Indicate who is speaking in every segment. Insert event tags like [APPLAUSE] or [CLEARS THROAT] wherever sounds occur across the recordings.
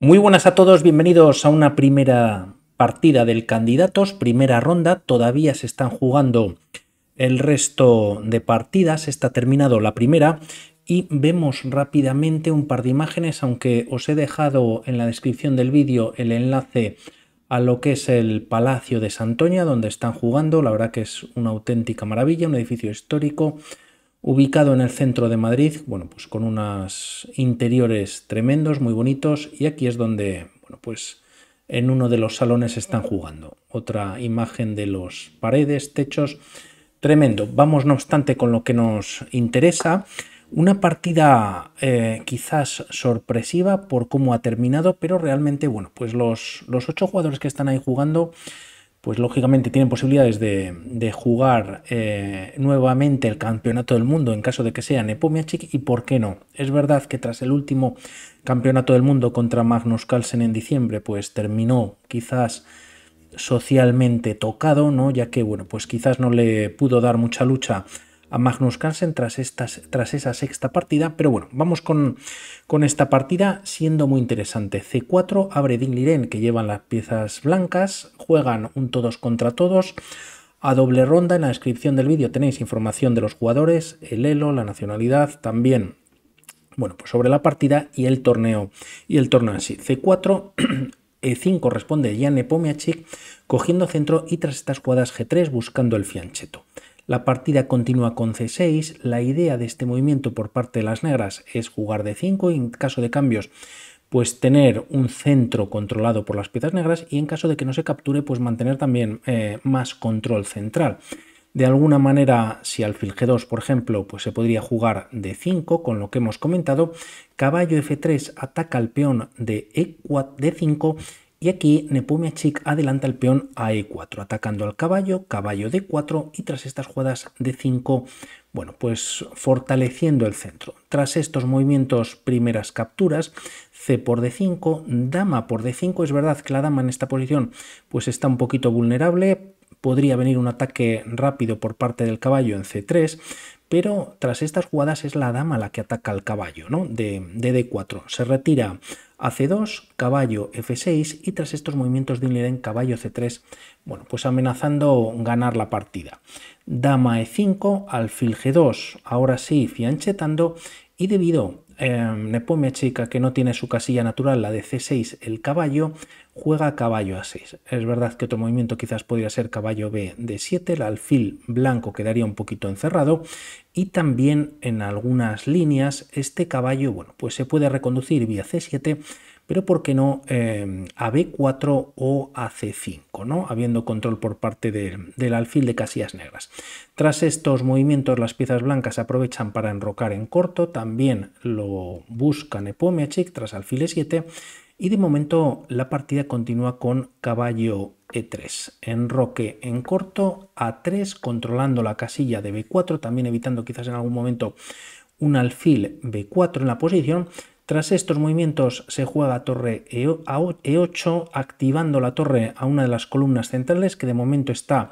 Speaker 1: Muy buenas a todos, bienvenidos a una primera partida del candidatos, primera ronda, todavía se están jugando el resto de partidas, está terminado la primera y vemos rápidamente un par de imágenes, aunque os he dejado en la descripción del vídeo el enlace a lo que es el Palacio de Santoña, donde están jugando, la verdad que es una auténtica maravilla, un edificio histórico, ubicado en el centro de Madrid, bueno, pues con unos interiores tremendos, muy bonitos, y aquí es donde, bueno, pues en uno de los salones están jugando. Otra imagen de los paredes, techos, tremendo. Vamos, no obstante, con lo que nos interesa. Una partida eh, quizás sorpresiva por cómo ha terminado, pero realmente, bueno, pues los, los ocho jugadores que están ahí jugando pues lógicamente tienen posibilidades de, jugar eh, nuevamente el campeonato del mundo en caso de que sea Nepomiachik. y por qué no. Es verdad que tras el último campeonato del mundo contra Magnus Carlsen en diciembre, pues terminó quizás socialmente tocado, ¿no? Ya que, bueno, pues quizás no le pudo dar mucha lucha a Magnus Carlsen tras, estas, tras esa sexta partida. Pero bueno, vamos con, esta partida siendo muy interesante. C4 abre Ding Liren que llevan las piezas blancas, juegan un todos contra todos. A doble ronda en la descripción del vídeo tenéis información de los jugadores, el elo, la nacionalidad, también bueno, pues sobre la partida y el torneo y el torneo en sí. C4 [CLEARS THROAT] E5 responde Jan Nepomniachtchik cogiendo centro y tras estas cuadras G3 buscando el fiancheto. La partida continúa con C6. La idea de este movimiento por parte de las negras es jugar de 5 y en caso de cambios pues tener un centro controlado por las piezas negras y en caso de que no se capture pues mantener también eh, más control central. De alguna manera, si alfil G2, por ejemplo, pues se podría jugar de 5, con lo que hemos comentado, caballo F3 ataca al peón de E4, D5 y aquí Nepumiachik adelanta el peón a e4, atacando al caballo, caballo d4 y tras estas jugadas d5, bueno, pues fortaleciendo el centro. Tras estos movimientos, primeras capturas, c por d5, dama por d5, es verdad que la dama en esta posición pues está un poquito vulnerable, podría venir un ataque rápido por parte del caballo en c3, pero tras estas jugadas es la dama la que ataca al caballo, ¿no? De, D4. Se retira a C2, caballo F6 y tras estos movimientos de en caballo C3, bueno, pues amenazando ganar la partida. Dama E5, alfil G2, ahora sí, fianchetando y debido eh, Chica, que no tiene su casilla natural, la de C6, el caballo, juega caballo a 6. Es verdad que otro movimiento quizás podría ser caballo B de 7, el alfil blanco quedaría un poquito encerrado y también en algunas líneas este caballo, bueno, pues se puede reconducir vía C7 pero ¿por qué no em, a B4 o a C5, ¿no? habiendo control por parte del alfil de casillas negras? Tras estos movimientos, las piezas blancas aprovechan para enrocar en corto, también lo busca Nepomiachik tras alfil E7, y de momento la partida continúa con caballo E3, enroque en corto, A3, controlando la casilla de B4, también evitando quizás en algún momento un alfil B4 en la posición, tras estos movimientos se juega torre E8 e activando la torre a una de las columnas centrales que de momento está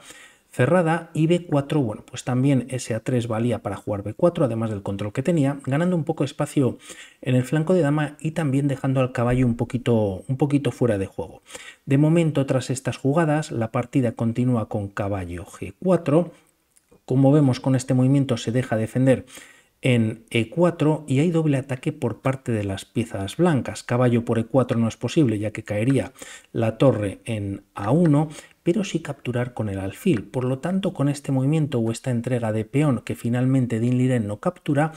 Speaker 1: cerrada y B4, bueno, pues también SA3 valía para jugar B4 además del control que tenía, ganando un poco de espacio en el flanco de dama y también dejando al caballo un poquito, un poquito fuera de juego. De momento tras estas jugadas la partida continúa con caballo G4. Como vemos con este movimiento se deja defender en E4 y hay doble ataque por parte de las piezas blancas. Caballo por E4 no es posible ya que caería la torre en A1, pero sí capturar con el alfil. Por lo tanto, con este movimiento o esta entrega de peón que finalmente Din Liren no captura,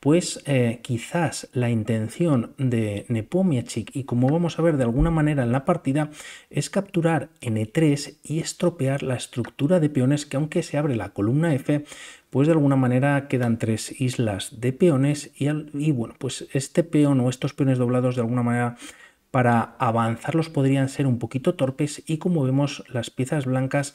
Speaker 1: pues eh, quizás la intención de Nepomiachik, y como vamos a ver de alguna manera en la partida, es capturar en E3 y estropear la estructura de peones que aunque se abre la columna F, pues de alguna manera quedan tres islas de peones y, bueno, pues este peón o estos peones doblados de alguna manera para avanzarlos podrían ser un poquito torpes y como vemos las piezas blancas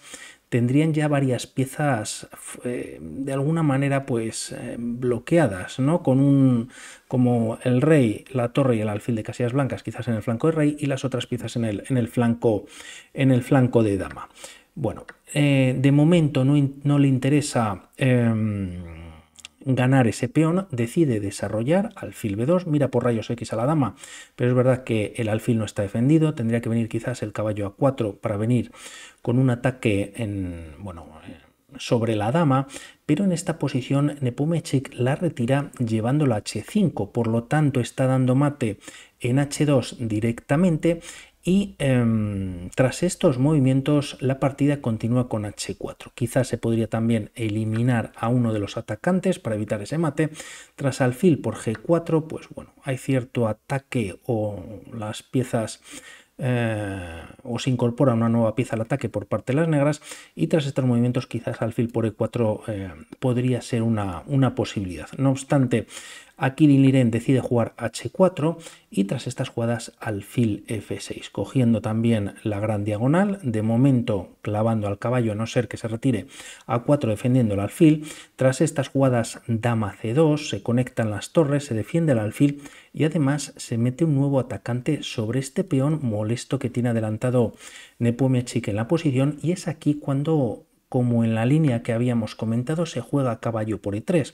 Speaker 1: tendrían ya varias piezas eh, de alguna manera pues eh, bloqueadas, ¿no? Con un como el rey, la torre y el alfil de casillas blancas quizás en el flanco de rey y las otras piezas en el, en el flanco en el flanco de dama. Bueno, eh, de momento no, le interesa em, ganar ese peón, decide desarrollar alfil b2, mira por rayos x a la dama, pero es verdad que el alfil no está defendido, tendría que venir quizás el caballo a 4 para venir con un ataque en, eh, sobre la dama, pero en esta posición Nepomechik la retira llevándola a h5, por lo tanto está dando mate en h2 directamente y em, tras estos movimientos la partida continúa con h4. Quizás se podría también eliminar a uno de los atacantes para evitar ese mate. Tras alfil por g4, pues bueno, hay cierto ataque o las piezas eh, o se incorpora una nueva pieza al ataque por parte de las negras y tras estos movimientos quizás alfil por e4 eh, podría ser una, una posibilidad. No obstante, Aquí Liliren decide jugar h4 y tras estas jugadas alfil f6, cogiendo también la gran diagonal, de momento clavando al caballo a no ser que se retire a 4 defendiendo el alfil. Tras estas jugadas dama c2, se conectan las torres, se defiende el alfil y además se mete un nuevo atacante sobre este peón molesto que tiene adelantado Nepomniachtchi en la posición y es aquí cuando como en la línea que habíamos comentado, se juega caballo por e3.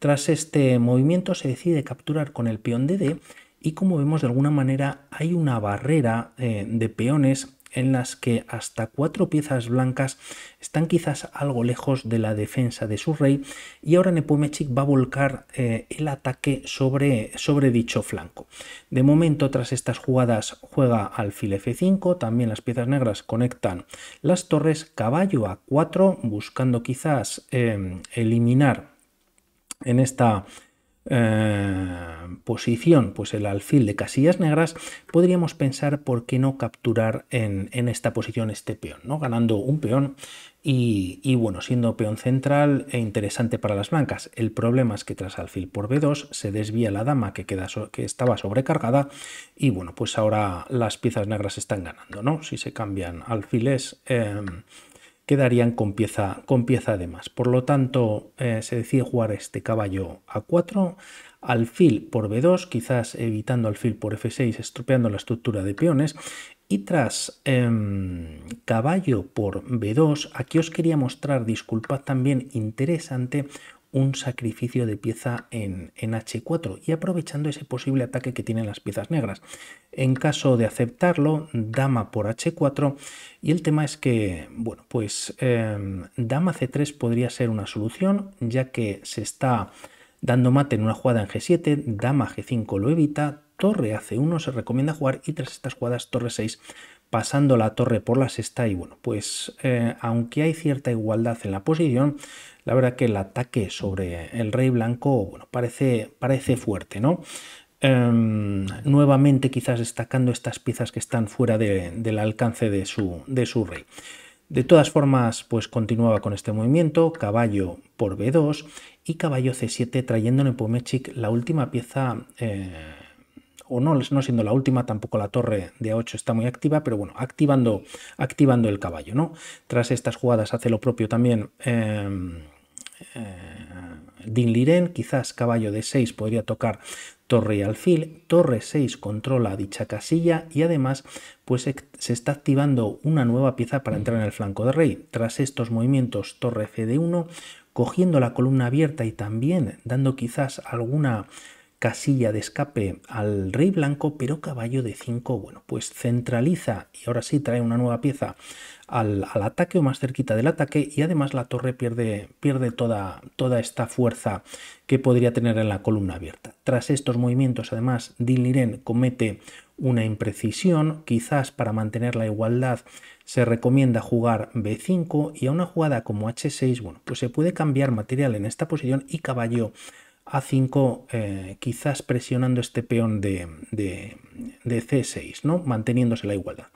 Speaker 1: Tras este movimiento se decide capturar con el peón de D y como vemos de alguna manera hay una barrera eh, de peones en las que hasta cuatro piezas blancas están quizás algo lejos de la defensa de su rey y ahora Nepomucik va a volcar eh, el ataque sobre, dicho flanco. De momento tras estas jugadas juega alfil f5, también las piezas negras conectan las torres, caballo a4 buscando quizás eh, eliminar en esta eh, posición, pues el alfil de casillas negras, podríamos pensar por qué no capturar en, esta posición este peón, ¿no? ganando un peón y, bueno, siendo peón central e interesante para las blancas. El problema es que tras alfil por B2 se desvía la dama que, queda que estaba sobrecargada y bueno, pues ahora las piezas negras están ganando, ¿no? Si se cambian alfiles... Em, quedarían con pieza, con pieza de Por lo tanto, eh, se decide jugar este caballo a 4, alfil por b2, quizás evitando alfil por f6, estropeando la estructura de peones, y tras em, caballo por b2, aquí os quería mostrar, disculpad también, interesante, un sacrificio de pieza en, H4 y aprovechando ese posible ataque que tienen las piezas negras. En caso de aceptarlo, dama por H4 y el tema es que, bueno, pues em, dama C3 podría ser una solución ya que se está dando mate en una jugada en G7, dama G5 lo evita, torre a C1 se recomienda jugar y tras estas jugadas torre 6 pasando la torre por la sexta y bueno, pues eh, aunque hay cierta igualdad en la posición, la verdad que el ataque sobre el rey blanco bueno, parece, parece fuerte, ¿no? Em, nuevamente quizás destacando estas piezas que están fuera del alcance de su, de su rey. De todas formas, pues continuaba con este movimiento, caballo por B2 y caballo C7 trayendo en Pomechik la última pieza eh, o no, no siendo la última, tampoco la torre de A8 está muy activa, pero bueno, activando, activando el caballo, ¿no? Tras estas jugadas hace lo propio también... Em, eh, Din Liren, quizás caballo de 6 podría tocar torre y alfil, torre 6 controla dicha casilla y además pues se está activando una nueva pieza para entrar en el flanco de rey. Tras estos movimientos torre de 1 cogiendo la columna abierta y también dando quizás alguna casilla de escape al rey blanco, pero caballo de 5, bueno, pues centraliza y ahora sí trae una nueva pieza al, ataque o más cerquita del ataque y además la torre pierde, pierde toda, toda esta fuerza que podría tener en la columna abierta. Tras estos movimientos, además, Ren comete una imprecisión, quizás para mantener la igualdad se recomienda jugar B5 y a una jugada como H6, bueno, pues se puede cambiar material en esta posición y caballo a5 eh, quizás presionando este peón de, c6, ¿no? manteniéndose la igualdad.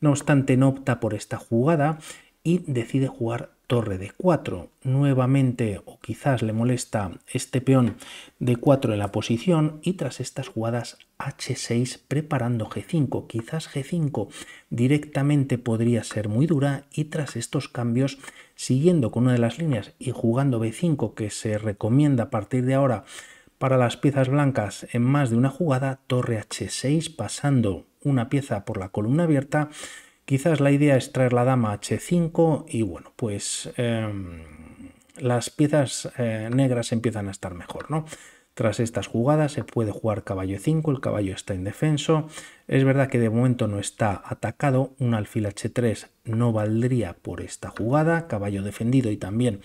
Speaker 1: No obstante, no opta por esta jugada y decide jugar torre de 4 nuevamente o quizás le molesta este peón de 4 en la posición y tras estas jugadas h6 preparando g5 quizás g5 directamente podría ser muy dura y tras estos cambios siguiendo con una de las líneas y jugando b5 que se recomienda a partir de ahora para las piezas blancas en más de una jugada torre h6 pasando una pieza por la columna abierta Quizás la idea es traer la dama h5 y bueno, pues em, las piezas eh, negras empiezan a estar mejor, ¿no? Tras estas jugadas se puede jugar caballo 5, el caballo está indefenso. Es verdad que de momento no está atacado, un alfil h3 no valdría por esta jugada, caballo defendido y también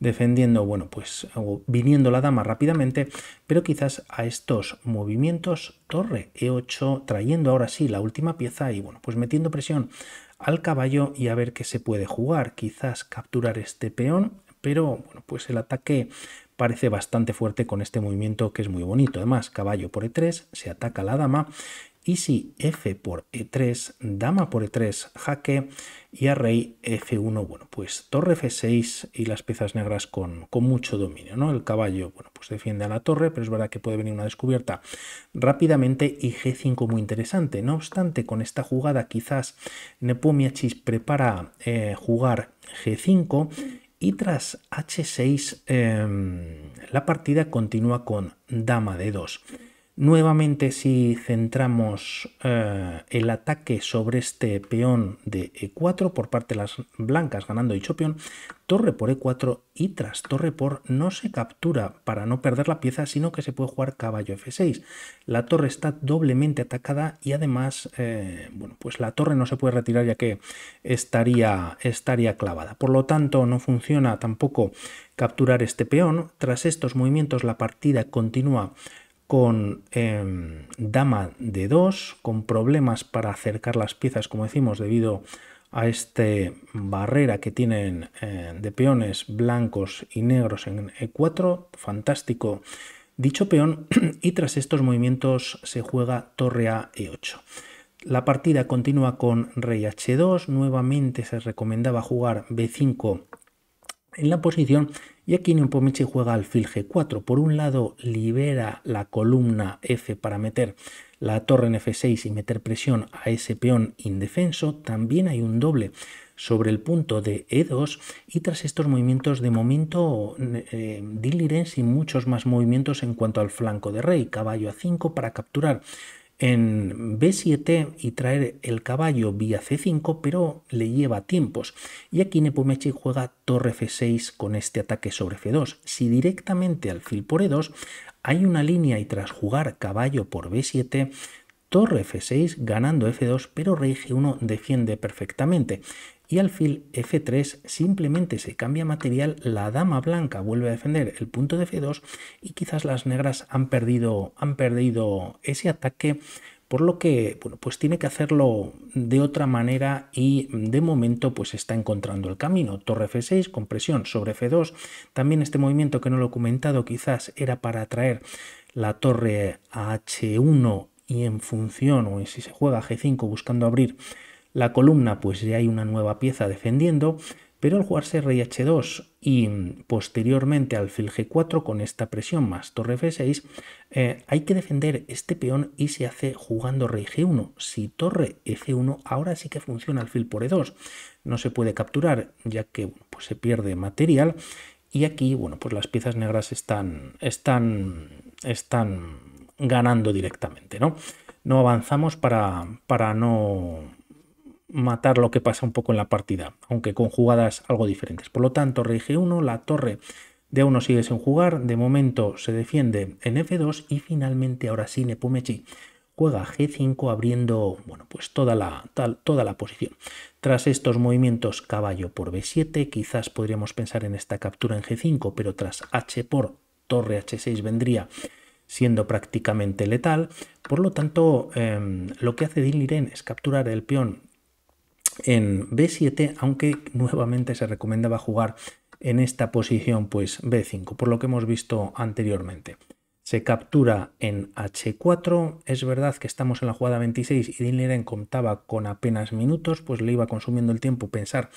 Speaker 1: defendiendo, bueno, pues viniendo la dama rápidamente, pero quizás a estos movimientos torre e8, trayendo ahora sí la última pieza y bueno, pues metiendo presión al caballo y a ver qué se puede jugar, quizás capturar este peón, pero bueno, pues el ataque parece bastante fuerte con este movimiento que es muy bonito. Además, caballo por e3, se ataca la dama y si f por e3, dama por e3, jaque y a rey f1, bueno, pues torre f6 y las piezas negras con, mucho dominio, ¿no? El caballo, bueno, pues defiende a la torre, pero es verdad que puede venir una descubierta rápidamente y g5 muy interesante. No obstante, con esta jugada quizás Nepomiachis prepara eh, jugar g5 y tras h6 em, la partida continúa con dama d2. Nuevamente si centramos eh, el ataque sobre este peón de e4 por parte de las blancas ganando dicho peón, torre por e4 y tras torre por no se captura para no perder la pieza, sino que se puede jugar caballo f6. La torre está doblemente atacada y además eh, bueno, pues la torre no se puede retirar ya que estaría, estaría clavada. Por lo tanto no funciona tampoco capturar este peón. Tras estos movimientos la partida continúa con em, dama de 2, con problemas para acercar las piezas, como decimos, debido a esta barrera que tienen eh, de peones blancos y negros en E4, fantástico dicho peón, [CLEARS THROAT] y tras estos movimientos se juega torre a E8. La partida continúa con rey H2, nuevamente se recomendaba jugar B5 en la posición y aquí Pomichi juega alfil g4. Por un lado libera la columna f para meter la torre en f6 y meter presión a ese peón indefenso. También hay un doble sobre el punto de e2 y tras estos movimientos de momento eh, Diliren sin muchos más movimientos en cuanto al flanco de rey. Caballo a 5 para capturar en B7 y traer el caballo vía C5, pero le lleva tiempos. Y aquí Nepomechi juega torre F6 con este ataque sobre F2. Si directamente al fil por E2 hay una línea y tras jugar caballo por B7, torre f6 ganando f2 pero rey g1 defiende perfectamente y alfil f3 simplemente se cambia material, la dama blanca vuelve a defender el punto de f2 y quizás las negras han perdido, han perdido ese ataque por lo que bueno, pues tiene que hacerlo de otra manera y de momento pues está encontrando el camino. Torre F6 con presión sobre F2. También este movimiento que no lo he comentado quizás era para atraer la torre H1 y en función o si se juega G5 buscando abrir la columna, pues ya hay una nueva pieza defendiendo, pero al jugarse rey H2 y posteriormente alfil G4 con esta presión más torre F6, eh, hay que defender este peón y se hace jugando rey G1. Si torre F1, ahora sí que funciona alfil por E2. No se puede capturar ya que pues se pierde material y aquí, bueno, pues las piezas negras están, están, están ganando directamente, ¿no? No avanzamos para, para no matar lo que pasa un poco en la partida, aunque con jugadas algo diferentes. Por lo tanto, rey g1, la torre de a1 sigue sin jugar, de momento se defiende en f2 y finalmente ahora sí Nepomechi juega g5 abriendo bueno, pues toda, la, tal, toda la posición. Tras estos movimientos caballo por b7, quizás podríamos pensar en esta captura en g5, pero tras h por torre h6 vendría siendo prácticamente letal. Por lo tanto, em, lo que hace Din es capturar el peón en B7, aunque nuevamente se recomendaba jugar en esta posición pues B5, por lo que hemos visto anteriormente. Se captura en H4, es verdad que estamos en la jugada 26 y Din contaba con apenas minutos, pues le iba consumiendo el tiempo pensar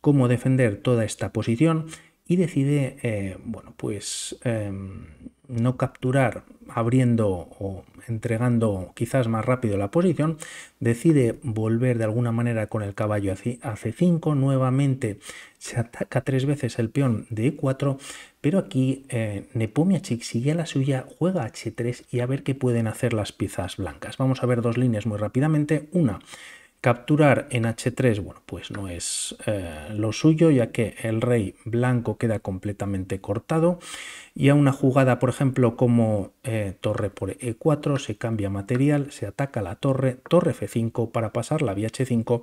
Speaker 1: cómo defender toda esta posición y decide, eh, bueno, pues... Em, no capturar abriendo o entregando quizás más rápido la posición, decide volver de alguna manera con el caballo a C5, nuevamente se ataca tres veces el peón de E4, pero aquí eh, sigue a la suya, juega H3 y a ver qué pueden hacer las piezas blancas. Vamos a ver dos líneas muy rápidamente. Una, Capturar en h3, bueno, pues no es eh, lo suyo, ya que el rey blanco queda completamente cortado. Y a una jugada, por ejemplo, como eh, torre por e4, se cambia material, se ataca la torre, torre f5 para pasar la vía h5.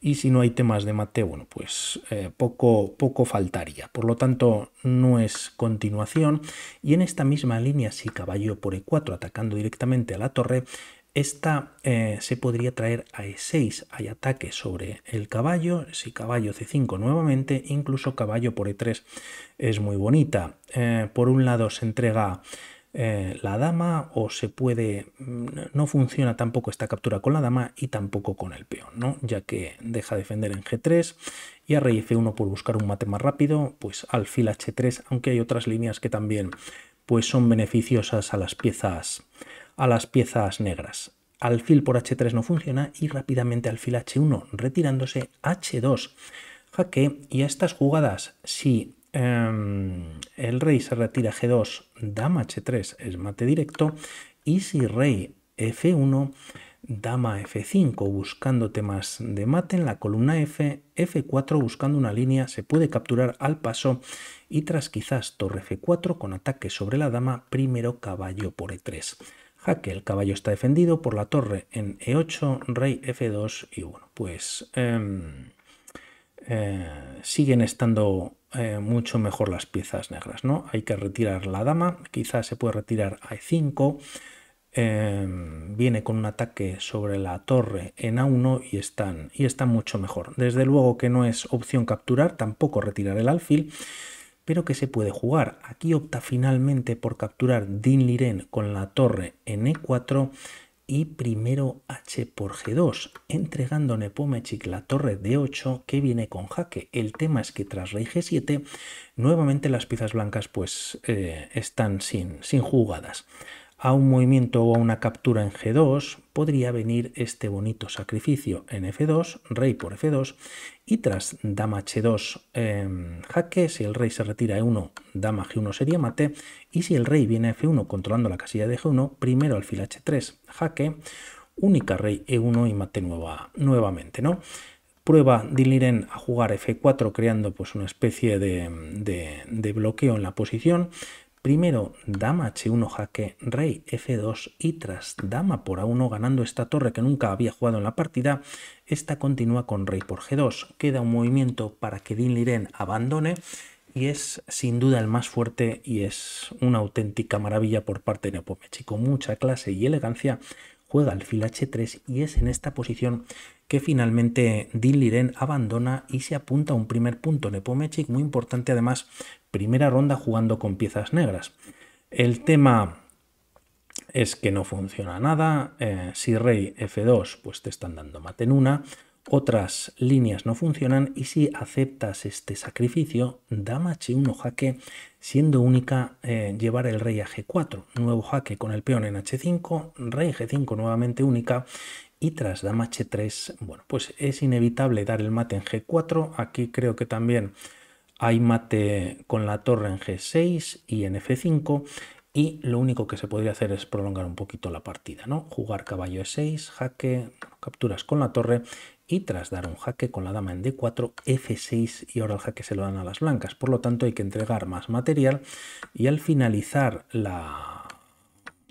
Speaker 1: Y si no hay temas de mate, bueno, pues eh, poco, poco faltaría. Por lo tanto, no es continuación. Y en esta misma línea, si caballo por e4, atacando directamente a la torre, esta eh, se podría traer a e6, hay ataque sobre el caballo, si caballo c5 nuevamente, incluso caballo por e3 es muy bonita. Eh, por un lado se entrega eh, la dama o se puede, mm, no funciona tampoco esta captura con la dama y tampoco con el peón, ¿no? ya que deja defender en g3 y a rey f1 por buscar un mate más rápido, pues alfil h3, aunque hay otras líneas que también pues son beneficiosas a las piezas a las piezas negras. Alfil por H3 no funciona y rápidamente alfil H1, retirándose H2. Jaque, y a estas jugadas, si em, el rey se retira G2, dama H3 es mate directo, y si rey F1, dama F5 buscando temas de mate en la columna F, F4 buscando una línea, se puede capturar al paso y tras quizás torre F4 con ataque sobre la dama, primero caballo por E3 que El caballo está defendido por la torre en e8, rey f2 y bueno, pues em, eh, siguen estando eh, mucho mejor las piezas negras, ¿no? Hay que retirar la dama, quizás se puede retirar a e5, em, viene con un ataque sobre la torre en A1 y están, y están mucho mejor. Desde luego que no es opción capturar, tampoco retirar el alfil pero que se puede jugar. Aquí opta finalmente por capturar Din Liren con la torre en E4 y primero H por G2, entregando a la torre D8 que viene con jaque. El tema es que tras rey G7, nuevamente las piezas blancas pues eh, están sin, sin jugadas. A un movimiento o a una captura en G2 podría venir este bonito sacrificio en F2, rey por F2, y tras dama H2 jaque, si el rey se retira E1, dama G1 sería mate, y si el rey viene a F1 controlando la casilla de G1, primero alfil H3 jaque, única rey E1 y mate nueva, nuevamente, ¿no? prueba Diliren a jugar F4 creando pues una especie de, de, bloqueo en la posición, Primero, dama h1 jaque, rey f2 y tras dama por a1 ganando esta torre que nunca había jugado en la partida, esta continúa con rey por g2. Queda un movimiento para que Din Liren abandone y es sin duda el más fuerte y es una auténtica maravilla por parte de Nepomechi. Con mucha clase y elegancia juega fil h3 y es en esta posición que finalmente Din Liren abandona y se apunta a un primer punto Nepomechik muy importante además primera ronda jugando con piezas negras. El tema es que no funciona nada. Eh, si rey f2, pues te están dando mate en una. Otras líneas no funcionan y si aceptas este sacrificio, dama h1 jaque, siendo única eh, llevar el rey a g4, nuevo jaque con el peón en h5, rey g5 nuevamente única y tras dama h3, bueno, pues es inevitable dar el mate en g4, aquí creo que también hay mate con la torre en G6 y en F5 y lo único que se podría hacer es prolongar un poquito la partida, ¿no? Jugar caballo E6, jaque, capturas con la torre y tras dar un jaque con la dama en D4, F6 y ahora el jaque se lo dan a las blancas. Por lo tanto hay que entregar más material y al finalizar la,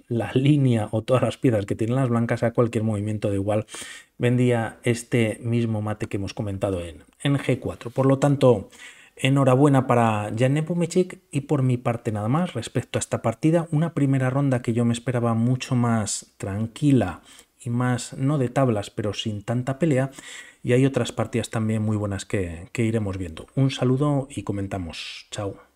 Speaker 1: la línea o todas las piezas que tienen las blancas a cualquier movimiento de igual vendía este mismo mate que hemos comentado en, en G4. Por lo tanto, Enhorabuena para Jan Nepomichik y por mi parte nada más respecto a esta partida, una primera ronda que yo me esperaba mucho más tranquila y más no de tablas pero sin tanta pelea y hay otras partidas también muy buenas que, que iremos viendo. Un saludo y comentamos. Chao.